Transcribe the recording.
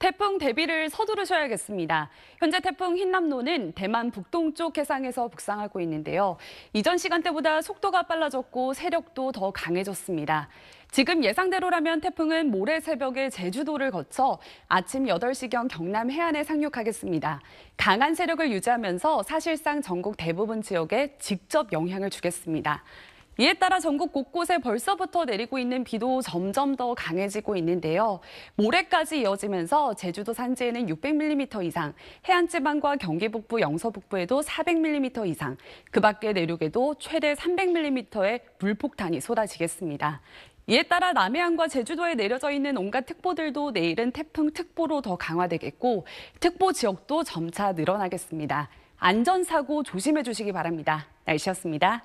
태풍 대비를 서두르셔야겠습니다. 현재 태풍 흰남노는 대만 북동쪽 해상에서 북상하고 있는데요. 이전 시간대보다 속도가 빨라졌고 세력도 더 강해졌습니다. 지금 예상대로라면 태풍은 모레 새벽에 제주도를 거쳐 아침 8시경 경남 해안에 상륙하겠습니다. 강한 세력을 유지하면서 사실상 전국 대부분 지역에 직접 영향을 주겠습니다. 이에 따라 전국 곳곳에 벌써부터 내리고 있는 비도 점점 더 강해지고 있는데요. 모레까지 이어지면서 제주도 산지에는 600mm 이상, 해안지방과 경기 북부, 영서 북부에도 400mm 이상, 그 밖의 내륙에도 최대 300mm의 물폭탄이 쏟아지겠습니다. 이에 따라 남해안과 제주도에 내려져 있는 온갖 특보들도 내일은 태풍 특보로 더 강화되겠고 특보 지역도 점차 늘어나겠습니다. 안전사고 조심해 주시기 바랍니다. 날씨였습니다.